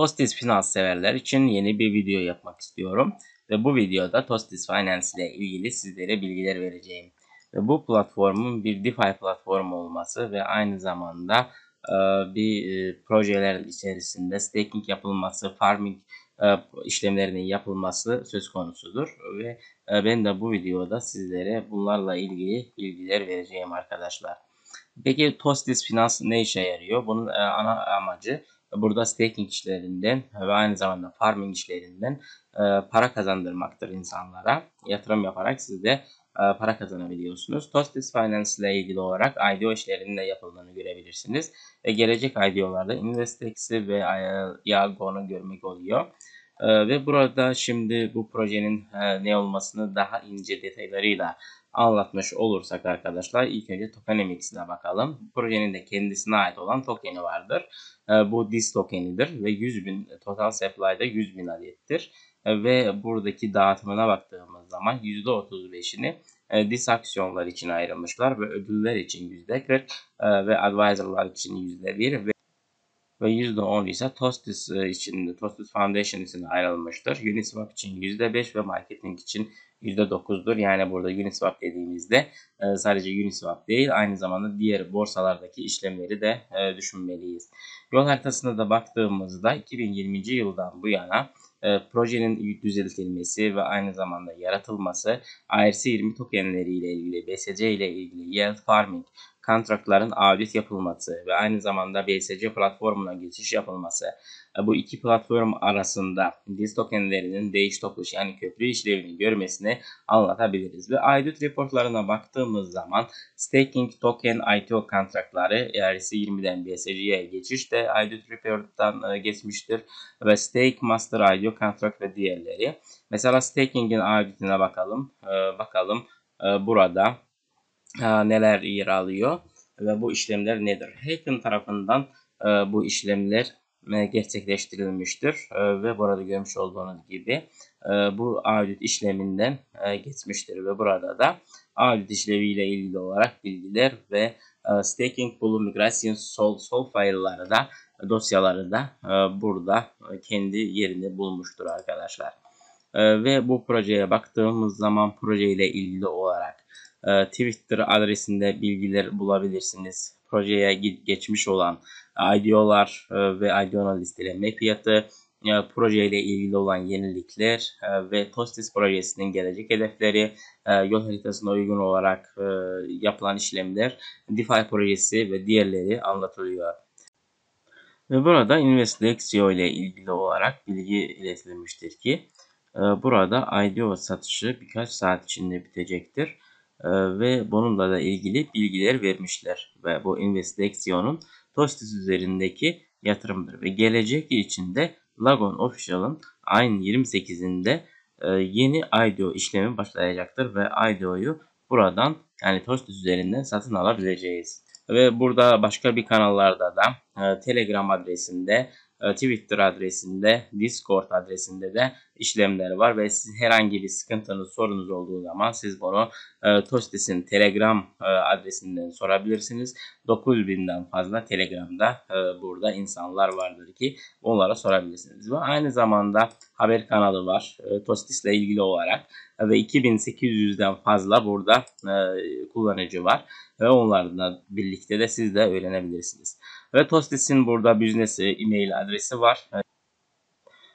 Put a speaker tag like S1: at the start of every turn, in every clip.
S1: Tostis finans severler için yeni bir video yapmak istiyorum. Ve bu videoda Tostis Finance ile ilgili sizlere bilgiler vereceğim. Ve bu platformun bir DeFi platformu olması ve aynı zamanda e, bir e, projeler içerisinde staking yapılması, farming e, işlemlerinin yapılması söz konusudur. Ve e, ben de bu videoda sizlere bunlarla ilgili bilgiler vereceğim arkadaşlar. Peki Tostis Finans ne işe yarıyor? Bunun e, ana amacı burada staking işlerinden ve aynı zamanda farming işlerinden e, para kazandırmaktır insanlara. Yatırım yaparak siz de e, para kazanabiliyorsunuz. Tostis Finance ile ilgili olarak IDO işlerinin de yapıldığını görebilirsiniz. Ve gelecek IDO'larda Investex'i ve Iago'nu e, görmek oluyor. Ve burada şimdi bu projenin ne olmasını daha ince detaylarıyla anlatmış olursak arkadaşlar ilk önce tokenomics'ine bakalım. Projenin de kendisine ait olan tokeni vardır. E, bu DIS tokenidir ve 100 bin e, total supply'da 100 bin adettir. E, ve buradaki dağıtımına baktığımız zaman %35'ini DIS aksiyonlar için ayrılmışlar ve ödüller için %40 ve advisorlar için %1 ve ve %10 ise Tostis e, için Tostis Foundation için ayrılmıştır. Uniswap için %5 ve marketing için %9'dur. Yani burada Uniswap dediğimizde e, sadece Uniswap değil aynı zamanda diğer borsalardaki işlemleri de e, düşünmeliyiz. Yol haritasına da baktığımızda 2020. yıldan bu yana e, projenin düzeltilmesi ve aynı zamanda yaratılması IRC20 tokenleri ile ilgili, BSC ile ilgili, yield farming kontratların audit yapılması ve aynı zamanda BSC platformuna geçiş yapılması. E, bu iki platform arasında dis tokenlerinin değiş tokuş yani köprü işlevini görmesini anlatabiliriz. Ve audit reportlarına baktığımız zaman staking token ITO kontratları ERC20'den BSC'ye geçiş de audit report'tan e, geçmiştir. Ve stake master ITO kontrat ve diğerleri. Mesela staking'in auditine bakalım. E, bakalım burada ee, neler yer alıyor ve bu işlemler nedir? Hacken tarafından e, bu işlemler e, gerçekleştirilmiştir e, ve burada görmüş olduğunuz gibi bu audit işleminden geçmiştir ve burada da audit işleviyle ilgili olarak bilgiler ve staking pool migration sol sol file'ları da dosyaları da burada kendi yerini bulmuştur arkadaşlar. ve bu projeye baktığımız zaman proje ile ilgili olarak e, Twitter adresinde bilgiler bulabilirsiniz. Projeye geçmiş olan IDO'lar e, ve IDO'nun listelenme fiyatı, e, projeyle ilgili olan yenilikler ve TOSTIS projesinin gelecek hedefleri, yol haritasına uygun olarak yapılan işlemler, DeFi projesi ve diğerleri anlatılıyor. Ve burada Investlexio ile ilgili olarak bilgi iletilmiştir ki burada IDO satışı birkaç saat içinde bitecektir ee, ve bununla da ilgili bilgiler vermişler. Ve bu investiksiyonun Tostis üzerindeki yatırımdır. Ve gelecek içinde Lagon Official'ın ayın 28'inde e, yeni IDO işlemi başlayacaktır ve IDO'yu buradan yani Tostis üzerinden satın alabileceğiz. Ve burada başka bir kanallarda da e, Telegram adresinde e, Twitter adresinde, Discord adresinde de işlemleri var ve siz herhangi bir sıkıntınız, sorunuz olduğu zaman siz bunu e, Tostes'in Telegram e, adresinden sorabilirsiniz. 9000'den fazla Telegram'da e, burada insanlar vardır ki onlara sorabilirsiniz. Ve aynı zamanda haber kanalı var e, Tostis'le ilgili olarak ve 2800'den fazla burada e, kullanıcı var ve onlarla birlikte de siz de öğrenebilirsiniz. Ve Tostis'in burada business e, e-mail adresi var.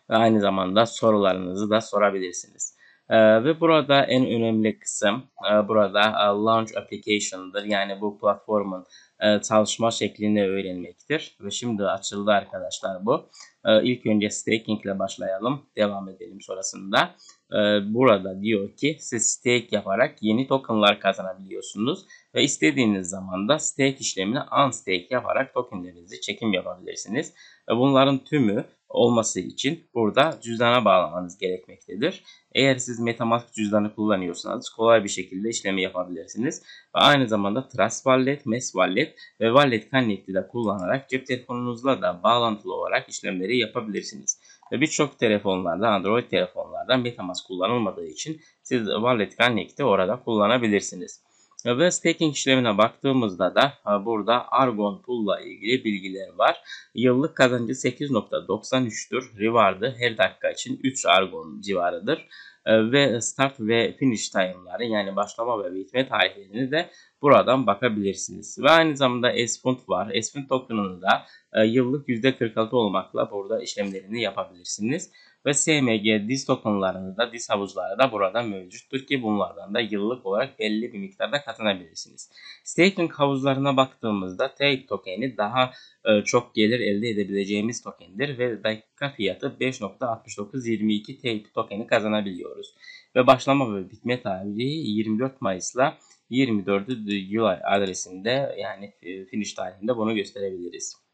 S1: Ve aynı zamanda sorularınızı da sorabilirsiniz. Ee, ve burada en önemli kısım e, burada e, Launch Application'dır. Yani bu platformun e, çalışma şeklini öğrenmektir. Ve şimdi açıldı arkadaşlar bu. E, ilk önce staking ile başlayalım. Devam edelim sonrasında. Ee, burada diyor ki siz stake yaparak yeni tokenlar kazanabiliyorsunuz ve istediğiniz zaman da stake işlemini unstake yaparak tokenlerinizi çekim yapabilirsiniz. Ve bunların tümü olması için burada cüzdana bağlamanız gerekmektedir. Eğer siz Metamask cüzdanı kullanıyorsanız kolay bir şekilde işlemi yapabilirsiniz. Ve aynı zamanda Trust Wallet, Mesh Wallet ve Wallet Connect'i de kullanarak cep telefonunuzla da bağlantılı olarak işlemleri yapabilirsiniz. Ve birçok telefonlarda, Android telefonlarda Metamask kullanılmadığı için siz Wallet Connect'i orada kullanabilirsiniz. Ve staking işlemine baktığımızda da e, burada Argon Pool'la ilgili bilgiler var. Yıllık kazancı 8.93'tür. Reward'ı her dakika için 3 Argon civarıdır. E, ve start ve finish time'ları yani başlama ve bitme tarihlerini de buradan bakabilirsiniz. Ve aynı zamanda Esfund var. Esfund token'ını da e, yıllık %46 olmakla burada işlemlerini yapabilirsiniz ve SMG diz tokenlarını da diz havuzları da burada mevcuttur ki bunlardan da yıllık olarak belli bir miktarda katılabilirsiniz. Staking havuzlarına baktığımızda Take tokeni daha e, çok gelir elde edebileceğimiz tokendir ve dakika fiyatı 5.6922 Take tokeni kazanabiliyoruz. Ve başlama ve bitme tarihi 24 Mayıs'la 24 July adresinde yani e, finish tarihinde bunu gösterebiliriz.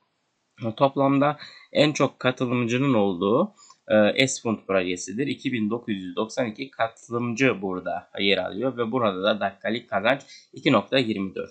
S1: Toplamda en çok katılımcının olduğu ee, S fund projesidir. 2992 katılımcı burada yer alıyor ve burada da dakikalık kazanç 2.24'tür.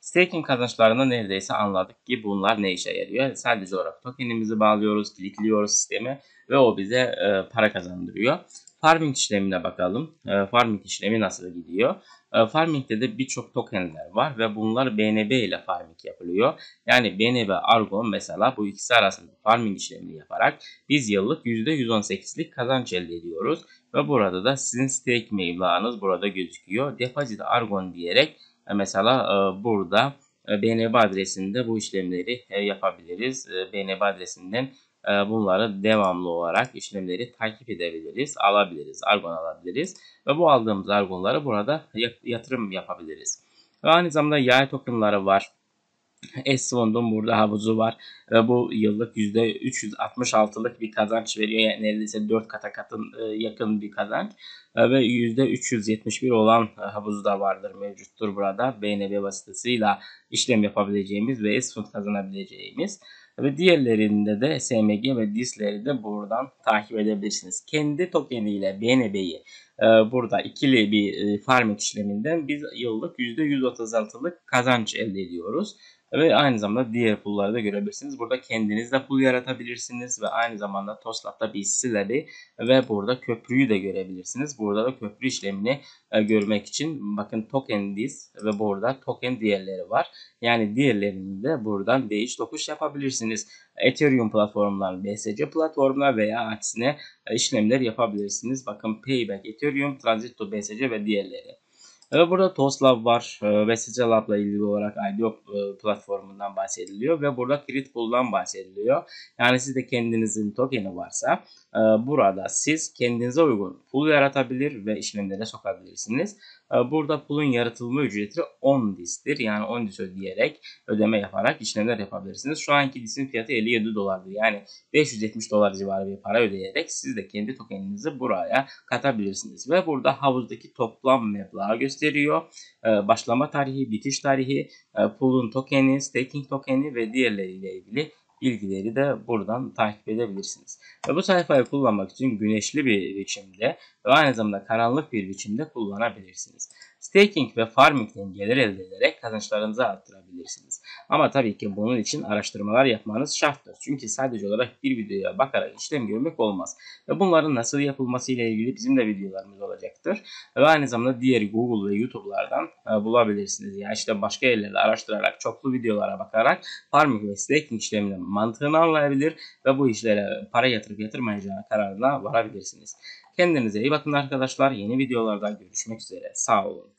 S1: Staking kazançlarını neredeyse anladık ki bunlar ne işe yarıyor. Sadece olarak tokenimizi bağlıyoruz, kilitliyoruz sistemi ve o bize e, para kazandırıyor. Farming işlemine bakalım. E, farming işlemi nasıl gidiyor? E, farming'de de birçok tokenler var ve bunlar BNB ile farming yapılıyor. Yani BNB Argon mesela bu ikisi arasında farming işlemini yaparak biz yıllık %118'lik kazanç elde ediyoruz. Ve burada da sizin stake meblağınız burada gözüküyor. Deposit Argon diyerek e, mesela e, burada BNB e, adresinde bu işlemleri e, yapabiliriz. BNB e, adresinden ee, bunları devamlı olarak işlemleri takip edebiliriz, alabiliriz, argon alabiliriz ve bu aldığımız argonları burada yatırım yapabiliriz. Ve aynı zamanda yay tokenları var. S-Bond'un burada havuzu var ve bu yıllık %366'lık bir kazanç veriyor. Yani neredeyse 4 kata katın e, yakın bir kazanç e, ve %371 olan e, havuzu da vardır mevcuttur burada. BNB vasıtasıyla işlem yapabileceğimiz ve S-Fund kazanabileceğimiz. Tabi diğerlerinde de SMG ve disleri de buradan takip edebilirsiniz. Kendi tokeniyle BNB'yi ee, burada ikili bir e, farming işleminden biz yıllık %130 azaltılık kazanç elde ediyoruz. Ve aynı zamanda diğer pulları da görebilirsiniz. Burada kendiniz de pool yaratabilirsiniz ve aynı zamanda Toslap'ta BC'leri ve burada köprüyü de görebilirsiniz. Burada da köprü işlemini e, görmek için bakın token diz ve burada token diğerleri var. Yani diğerlerini de buradan değiş tokuş yapabilirsiniz. Ethereum platformundan BSC platformuna veya aksine e, işlemler yapabilirsiniz. Bakın Payback, Ethereum, Transito, BSC ve diğerleri. Ve burada Toslav var ve Sicelab'la ilgili olarak IDO e, platformundan bahsediliyor ve burada Critpool'dan bahsediliyor. Yani sizde kendinizin tokeni varsa e, burada siz kendinize uygun pool yaratabilir ve işlemlere sokabilirsiniz. Ee, burada pulun yaratılma ücreti 10 distir. Yani 10 dis ödeyerek ödeme yaparak işlemler yapabilirsiniz. Şu anki disin fiyatı 57 dolardır, Yani 570 dolar civarı bir para ödeyerek siz de kendi tokeninizi buraya katabilirsiniz. Ve burada havuzdaki toplam meblağı gösteriyor. Ee, başlama tarihi, bitiş tarihi, e, pulun tokeni, staking tokeni ve diğerleriyle ilgili bilgileri de buradan takip edebilirsiniz. Ve bu sayfayı kullanmak için güneşli bir biçimde ve aynı zamanda karanlık bir biçimde kullanabilirsiniz. Staking ve farmingden gelir elde ederek kazançlarınızı arttırabilirsiniz. Ama tabii ki bunun için araştırmalar yapmanız şarttır. Çünkü sadece olarak bir videoya bakarak işlem görmek olmaz. Ve bunların nasıl yapılması ile ilgili bizim de videolarımız olacaktır. Ve aynı zamanda diğer Google ve YouTube'lardan e, bulabilirsiniz. Yani işte başka yerlerde araştırarak, çoklu videolara bakarak farming ve staking işleminin mantığını anlayabilir ve bu işlere para yatırıp yatırmayacağı kararına varabilirsiniz. Kendinize iyi bakın arkadaşlar. Yeni videolarda görüşmek üzere. Sağ olun.